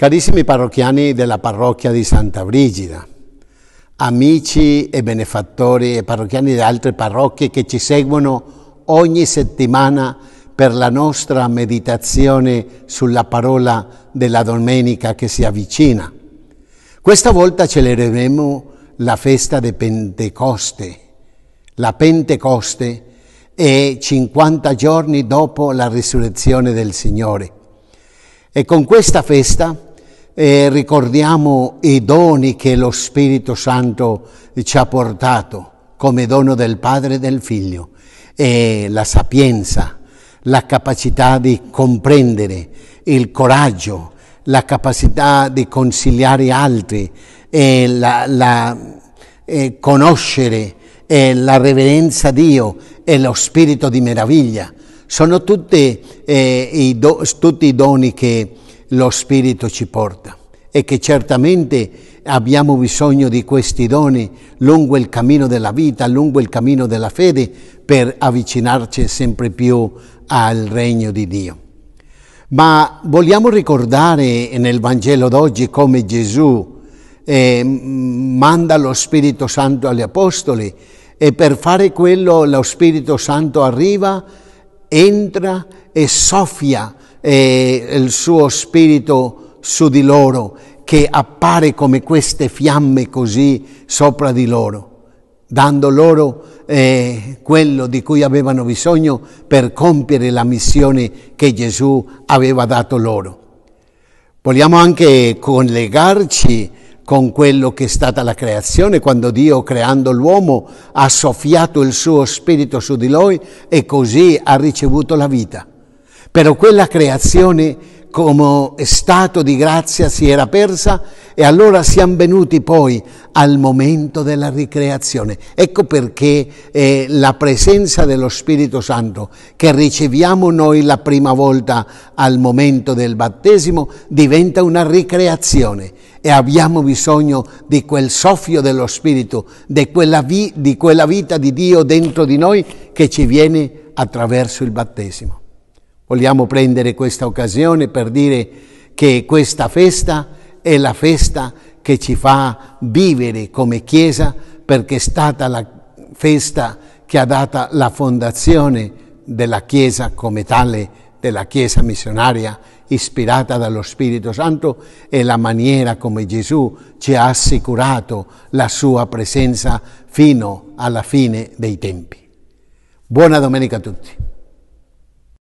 Carissimi parrocchiani della parrocchia di Santa Brigida, amici e benefattori e parrocchiani di altre parrocchie che ci seguono ogni settimana per la nostra meditazione sulla parola della domenica che si avvicina. Questa volta celebreremo la festa di Pentecoste. La Pentecoste è 50 giorni dopo la risurrezione del Signore. E con questa festa e ricordiamo i doni che lo Spirito Santo ci ha portato come dono del Padre e del Figlio, e la sapienza, la capacità di comprendere, il coraggio, la capacità di consigliare altri, e la, la e conoscere e la reverenza a Dio e lo spirito di meraviglia. Sono tutti, eh, i, do, tutti i doni che lo Spirito ci porta e che certamente abbiamo bisogno di questi doni lungo il cammino della vita, lungo il cammino della fede per avvicinarci sempre più al regno di Dio. Ma vogliamo ricordare nel Vangelo d'oggi come Gesù eh, manda lo Spirito Santo agli Apostoli e per fare quello lo Spirito Santo arriva, entra e soffia eh, il suo spirito su di loro, che appare come queste fiamme così sopra di loro, dando loro eh, quello di cui avevano bisogno per compiere la missione che Gesù aveva dato loro. Vogliamo anche collegarci con quello che è stata la creazione, quando Dio, creando l'uomo, ha soffiato il suo spirito su di lui e così ha ricevuto la vita. Però quella creazione come stato di grazia si era persa e allora siamo venuti poi al momento della ricreazione. Ecco perché eh, la presenza dello Spirito Santo che riceviamo noi la prima volta al momento del battesimo diventa una ricreazione e abbiamo bisogno di quel soffio dello Spirito, di quella, vi, di quella vita di Dio dentro di noi che ci viene attraverso il battesimo. Vogliamo prendere questa occasione per dire che questa festa è la festa che ci fa vivere come Chiesa perché è stata la festa che ha dato la fondazione della Chiesa come tale, della Chiesa missionaria ispirata dallo Spirito Santo e la maniera come Gesù ci ha assicurato la sua presenza fino alla fine dei tempi. Buona domenica a tutti.